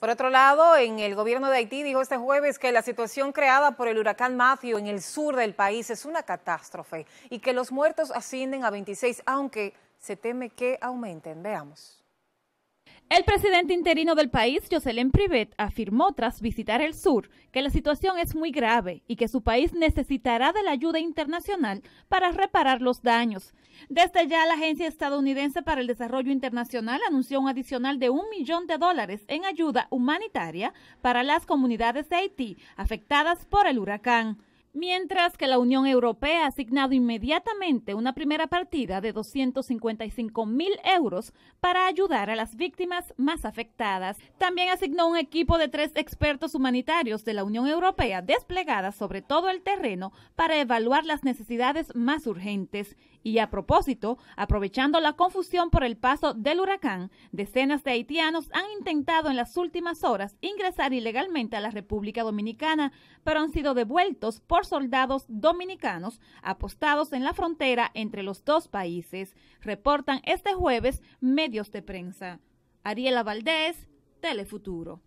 Por otro lado, en el gobierno de Haití dijo este jueves que la situación creada por el huracán Matthew en el sur del país es una catástrofe y que los muertos ascienden a 26, aunque se teme que aumenten. Veamos. El presidente interino del país, Jocelyn Privet, afirmó tras visitar el sur que la situación es muy grave y que su país necesitará de la ayuda internacional para reparar los daños. Desde ya, la Agencia Estadounidense para el Desarrollo Internacional anunció un adicional de un millón de dólares en ayuda humanitaria para las comunidades de Haití afectadas por el huracán mientras que la Unión Europea ha asignado inmediatamente una primera partida de 255 mil euros para ayudar a las víctimas más afectadas. También asignó un equipo de tres expertos humanitarios de la Unión Europea desplegadas sobre todo el terreno para evaluar las necesidades más urgentes. Y a propósito, aprovechando la confusión por el paso del huracán, decenas de haitianos han intentado en las últimas horas ingresar ilegalmente a la República Dominicana, pero han sido devueltos por soldados dominicanos apostados en la frontera entre los dos países, reportan este jueves medios de prensa. Ariela Valdés, Telefuturo.